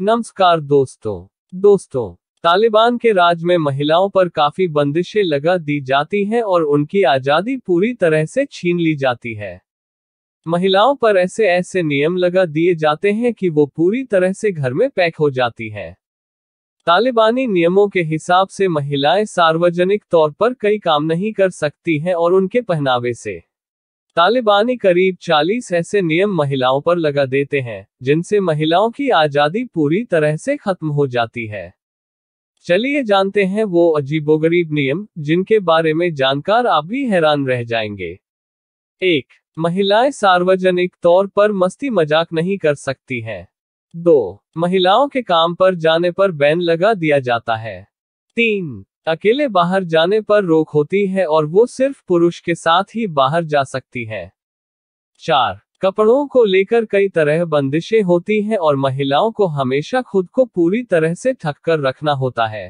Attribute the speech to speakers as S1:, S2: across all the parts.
S1: नमस्कार दोस्तों दोस्तों तालिबान के राज में महिलाओं पर काफी बंदिशें लगा दी जाती हैं और उनकी आजादी पूरी तरह से छीन ली जाती है महिलाओं पर ऐसे ऐसे नियम लगा दिए जाते हैं कि वो पूरी तरह से घर में पैक हो जाती हैं तालिबानी नियमों के हिसाब से महिलाएं सार्वजनिक तौर पर कई काम नहीं कर सकती हैं और उनके पहनावे से तालिबानी करीब 40 ऐसे नियम महिलाओं पर लगा देते हैं जिनसे महिलाओं की आजादी पूरी तरह से खत्म हो जाती है चलिए जानते हैं वो अजीबोगरीब नियम जिनके बारे में जानकार आप भी हैरान रह जाएंगे एक महिलाएं सार्वजनिक तौर पर मस्ती मजाक नहीं कर सकती हैं दो महिलाओं के काम पर जाने पर बैन लगा दिया जाता है तीन अकेले बाहर जाने पर रोक होती है और वो सिर्फ पुरुष के साथ ही बाहर जा सकती है चार कपड़ों को लेकर कई तरह बंदिशें होती हैं और महिलाओं को हमेशा खुद को पूरी तरह से थक कर रखना होता है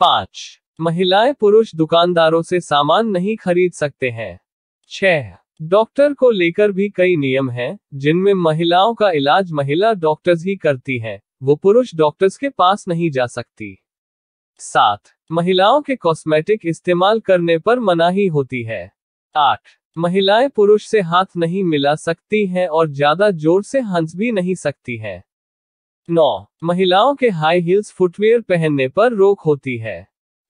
S1: पांच महिलाएं पुरुष दुकानदारों से सामान नहीं खरीद सकते हैं छह डॉक्टर को लेकर भी कई नियम हैं जिनमें महिलाओं का इलाज महिला डॉक्टर्स ही करती हैं वो पुरुष डॉक्टर्स के पास नहीं जा सकती सात महिलाओं के कॉस्मेटिक इस्तेमाल करने पर मनाही होती है आठ महिलाएं पुरुष से हाथ नहीं मिला सकती हैं और ज्यादा जोर से हंस भी नहीं सकती हैं नौ महिलाओं के हाई हील्स फुटवेयर पहनने पर रोक होती है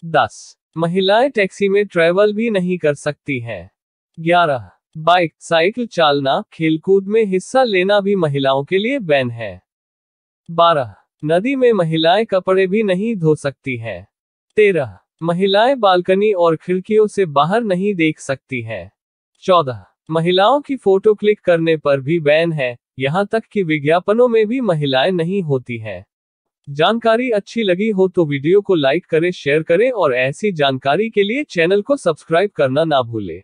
S1: दस महिलाएं टैक्सी में ट्रेवल भी नहीं कर सकती हैं ग्यारह बाइक साइकिल चालना खेलकूद में हिस्सा लेना भी महिलाओं के लिए बैन है बारह नदी में महिलाएं कपड़े भी नहीं धो सकती हैं तेरह महिलाएं बालकनी और खिड़कियों से बाहर नहीं देख सकती हैं चौदह महिलाओं की फोटो क्लिक करने पर भी बैन है यहाँ तक कि विज्ञापनों में भी महिलाएं नहीं होती हैं जानकारी अच्छी लगी हो तो वीडियो को लाइक करें शेयर करें और ऐसी जानकारी के लिए चैनल को सब्सक्राइब करना ना भूलें